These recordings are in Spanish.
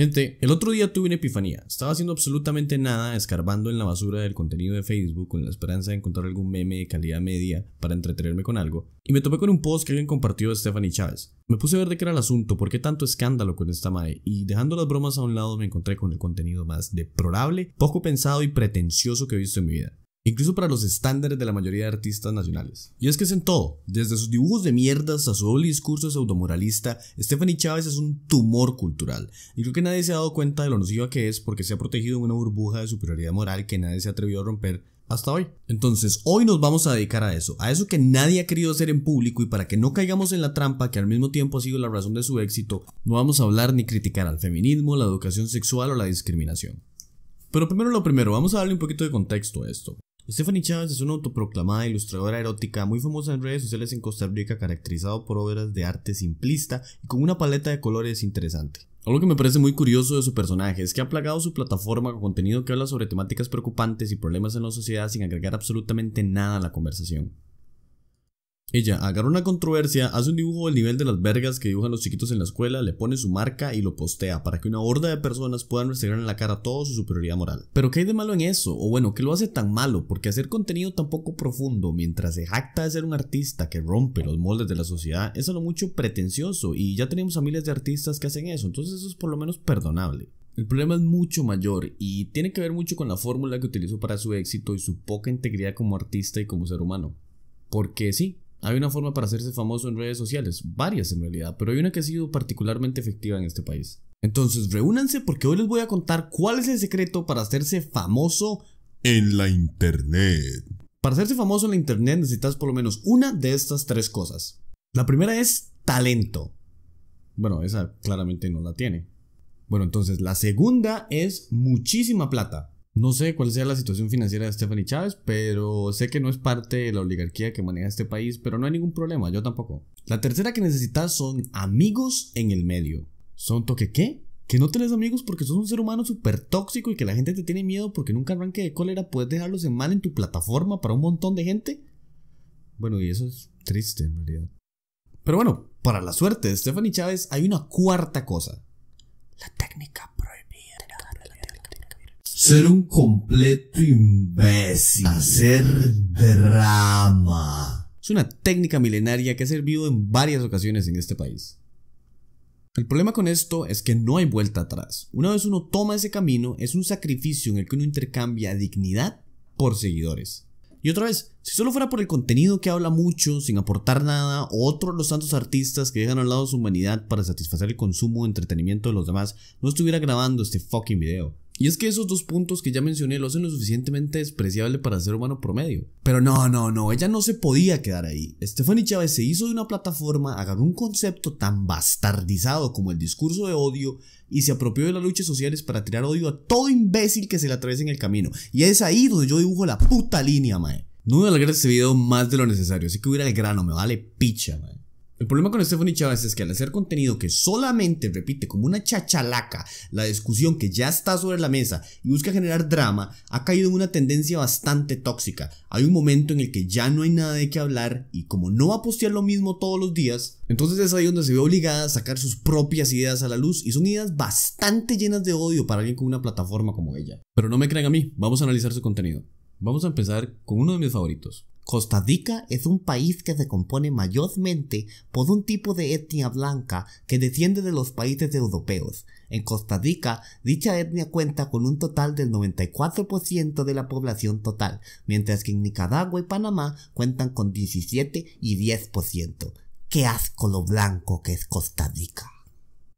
Gente, el otro día tuve una epifanía. Estaba haciendo absolutamente nada, escarbando en la basura del contenido de Facebook con la esperanza de encontrar algún meme de calidad media para entretenerme con algo, y me topé con un post que alguien compartió de Stephanie Chávez. Me puse a ver de qué era el asunto, por qué tanto escándalo con esta mae, y dejando las bromas a un lado me encontré con el contenido más deplorable, poco pensado y pretencioso que he visto en mi vida incluso para los estándares de la mayoría de artistas nacionales. Y es que es en todo, desde sus dibujos de mierdas a su doble discurso pseudomoralista, Stephanie Chávez es un tumor cultural, y creo que nadie se ha dado cuenta de lo nociva que es porque se ha protegido en una burbuja de superioridad moral que nadie se ha atrevido a romper hasta hoy. Entonces, hoy nos vamos a dedicar a eso, a eso que nadie ha querido hacer en público y para que no caigamos en la trampa que al mismo tiempo ha sido la razón de su éxito, no vamos a hablar ni criticar al feminismo, la educación sexual o la discriminación. Pero primero lo primero, vamos a darle un poquito de contexto a esto. Stephanie Chávez es una autoproclamada ilustradora erótica muy famosa en redes sociales en Costa Rica, caracterizado por obras de arte simplista y con una paleta de colores interesante. Algo que me parece muy curioso de su personaje es que ha plagado su plataforma con contenido que habla sobre temáticas preocupantes y problemas en la sociedad sin agregar absolutamente nada a la conversación. Ella agarra una controversia, hace un dibujo del nivel de las vergas que dibujan los chiquitos en la escuela, le pone su marca y lo postea para que una horda de personas puedan restregar en la cara toda su superioridad moral. Pero ¿qué hay de malo en eso? O bueno, ¿qué lo hace tan malo? Porque hacer contenido tan poco profundo mientras se jacta de ser un artista que rompe los moldes de la sociedad es algo mucho pretencioso y ya tenemos a miles de artistas que hacen eso, entonces eso es por lo menos perdonable. El problema es mucho mayor y tiene que ver mucho con la fórmula que utilizó para su éxito y su poca integridad como artista y como ser humano. Porque sí, hay una forma para hacerse famoso en redes sociales, varias en realidad, pero hay una que ha sido particularmente efectiva en este país. Entonces, reúnanse porque hoy les voy a contar cuál es el secreto para hacerse famoso en la Internet. Para hacerse famoso en la Internet necesitas por lo menos una de estas tres cosas. La primera es talento. Bueno, esa claramente no la tiene. Bueno, entonces la segunda es muchísima plata. No sé cuál sea la situación financiera de Stephanie Chávez, pero sé que no es parte de la oligarquía que maneja este país, pero no hay ningún problema, yo tampoco. La tercera que necesitas son amigos en el medio. ¿Son toque qué? Que no tenés amigos porque sos un ser humano súper tóxico y que la gente te tiene miedo porque nunca arranque de cólera puedes dejarlos en mal en tu plataforma para un montón de gente. Bueno, y eso es triste en realidad. Pero bueno, para la suerte de Stephanie Chávez hay una cuarta cosa. La técnica ser un completo imbécil, hacer drama. Es una técnica milenaria que ha servido en varias ocasiones en este país. El problema con esto es que no hay vuelta atrás. Una vez uno toma ese camino, es un sacrificio en el que uno intercambia dignidad por seguidores. Y otra vez, si solo fuera por el contenido que habla mucho, sin aportar nada, otro de los santos artistas que dejan al lado su humanidad para satisfacer el consumo o entretenimiento de los demás, no estuviera grabando este fucking video. Y es que esos dos puntos que ya mencioné lo hacen lo suficientemente despreciable para ser humano promedio. Pero no, no, no, ella no se podía quedar ahí. Stephanie Chávez se hizo de una plataforma, agarró un concepto tan bastardizado como el discurso de odio y se apropió de las luchas sociales para tirar odio a todo imbécil que se le atraviese en el camino. Y es ahí donde yo dibujo la puta línea, mae. No voy a este video más de lo necesario, así que hubiera el grano, me vale picha, mae. El problema con Stephanie Chávez es que al hacer contenido que solamente repite como una chachalaca la discusión que ya está sobre la mesa y busca generar drama, ha caído en una tendencia bastante tóxica. Hay un momento en el que ya no hay nada de qué hablar y como no va a postear lo mismo todos los días, entonces es ahí donde se ve obligada a sacar sus propias ideas a la luz y son ideas bastante llenas de odio para alguien con una plataforma como ella. Pero no me crean a mí, vamos a analizar su contenido. Vamos a empezar con uno de mis favoritos, Costa Rica es un país que se compone mayormente por un tipo de etnia blanca que desciende de los países europeos. En Costa Rica, dicha etnia cuenta con un total del 94% de la población total, mientras que en Nicaragua y Panamá cuentan con 17 y 10%. ¡Qué asco lo blanco que es Costa Rica!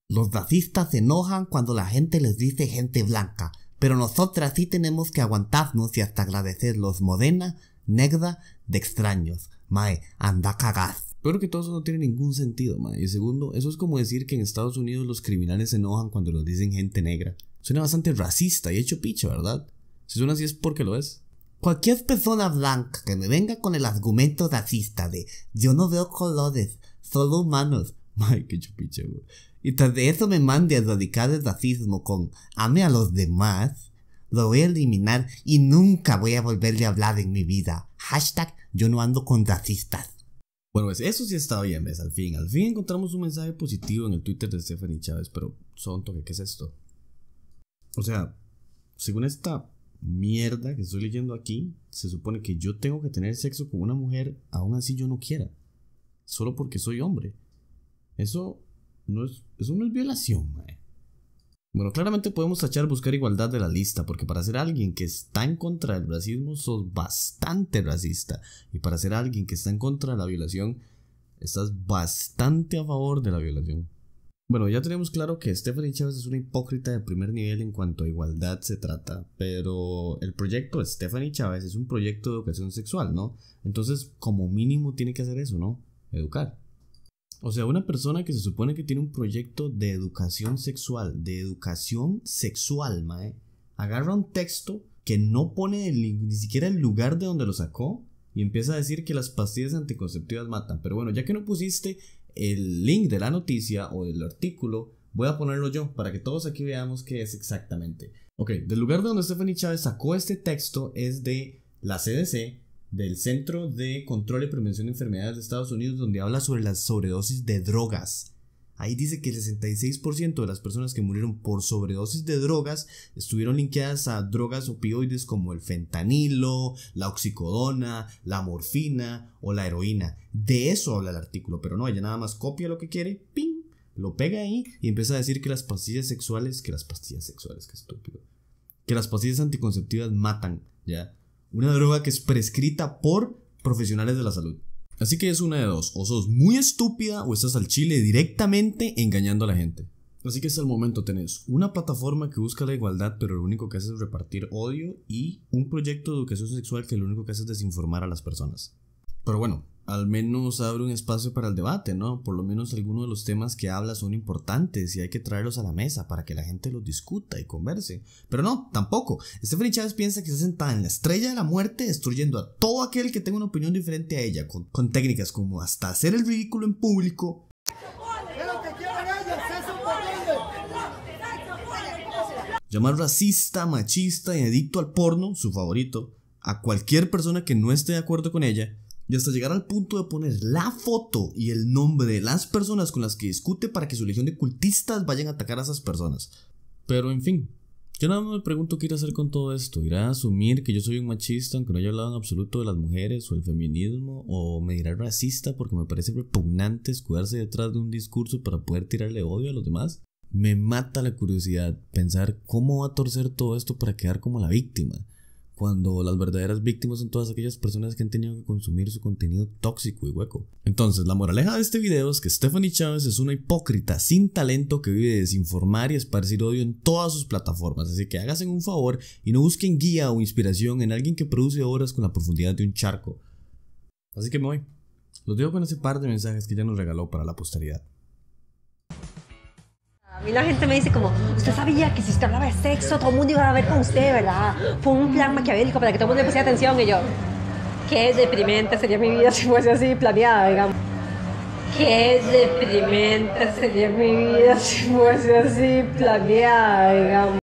Los racistas se enojan cuando la gente les dice gente blanca, pero nosotras sí tenemos que aguantarnos y hasta agradecerlos Modena, negra, de extraños. Mae, anda cagaz. Pero que todo eso no tiene ningún sentido, mae. Y segundo, eso es como decir que en Estados Unidos los criminales se enojan cuando los dicen gente negra. Suena bastante racista y hecho picha, ¿verdad? Si suena así es porque lo es. Cualquier persona blanca que me venga con el argumento racista de yo no veo colores, solo humanos. Mae, qué chupiche, güey. Y tras de eso me mande a erradicar el racismo con ame a los demás, lo voy a eliminar y nunca voy a volverle a hablar en mi vida. Hashtag yo no ando con racistas. Bueno, pues eso sí está bien, ¿ves? Al fin, al fin encontramos un mensaje positivo en el Twitter de Stephanie Chávez, pero son ¿qué es esto? O sea, según esta mierda que estoy leyendo aquí, se supone que yo tengo que tener sexo con una mujer, aún así yo no quiera. Solo porque soy hombre. Eso no es, eso no es violación, eh. Bueno, claramente podemos tachar buscar igualdad de la lista, porque para ser alguien que está en contra del racismo sos bastante racista. Y para ser alguien que está en contra de la violación, estás bastante a favor de la violación. Bueno, ya tenemos claro que Stephanie Chávez es una hipócrita de primer nivel en cuanto a igualdad se trata, pero el proyecto de Stephanie Chávez es un proyecto de educación sexual, ¿no? Entonces, como mínimo tiene que hacer eso, ¿no? Educar. O sea, una persona que se supone que tiene un proyecto de educación sexual, de educación sexual, mae, agarra un texto que no pone ni siquiera el lugar de donde lo sacó y empieza a decir que las pastillas anticonceptivas matan. Pero bueno, ya que no pusiste el link de la noticia o del artículo, voy a ponerlo yo para que todos aquí veamos qué es exactamente. Ok, del lugar de donde Stephanie Chávez sacó este texto es de la CDC, del Centro de Control y Prevención de Enfermedades de Estados Unidos, donde habla sobre las sobredosis de drogas. Ahí dice que el 66% de las personas que murieron por sobredosis de drogas estuvieron linkeadas a drogas opioides como el fentanilo, la oxicodona, la morfina o la heroína. De eso habla el artículo, pero no, ella nada más copia lo que quiere, ¡ping! Lo pega ahí y empieza a decir que las pastillas sexuales, que las pastillas sexuales, que estúpido, que las pastillas anticonceptivas matan, ¿ya? una droga que es prescrita por profesionales de la salud. Así que es una de dos, o sos muy estúpida o estás al chile directamente engañando a la gente. Así que es el momento tenés una plataforma que busca la igualdad pero lo único que hace es repartir odio y un proyecto de educación sexual que lo único que hace es desinformar a las personas. Pero bueno, al menos abre un espacio para el debate, ¿no? Por lo menos algunos de los temas que habla son importantes y hay que traerlos a la mesa para que la gente los discuta y converse. Pero no, tampoco. Stephanie Chávez piensa que está sentada en la estrella de la muerte destruyendo a todo aquel que tenga una opinión diferente a ella, con, con técnicas como hasta hacer el ridículo en público. Llamar racista, machista y adicto al porno, su favorito, a cualquier persona que no esté de acuerdo con ella y hasta llegar al punto de poner la foto y el nombre de las personas con las que discute para que su legión de cultistas vayan a atacar a esas personas. Pero en fin, yo nada más me pregunto qué irá a hacer con todo esto. ¿Irá a asumir que yo soy un machista aunque no haya hablado en absoluto de las mujeres o el feminismo? ¿O me dirá racista porque me parece repugnante escudarse detrás de un discurso para poder tirarle odio a los demás? Me mata la curiosidad pensar cómo va a torcer todo esto para quedar como la víctima cuando las verdaderas víctimas son todas aquellas personas que han tenido que consumir su contenido tóxico y hueco. Entonces, la moraleja de este video es que Stephanie Chávez es una hipócrita sin talento que vive de desinformar y esparcir odio en todas sus plataformas, así que hágasen un favor y no busquen guía o inspiración en alguien que produce obras con la profundidad de un charco. Así que me voy. Los dejo con ese par de mensajes que ya nos regaló para la posteridad. A mí la gente me dice como, usted sabía que si usted hablaba de sexo, todo el mundo iba a ver con usted, ¿verdad? Fue un plan maquiavélico para que todo el mundo le pusiera atención y yo, qué deprimente sería mi vida si fuese así planeada, digamos. Qué deprimente sería mi vida si fuese así planeada, digamos.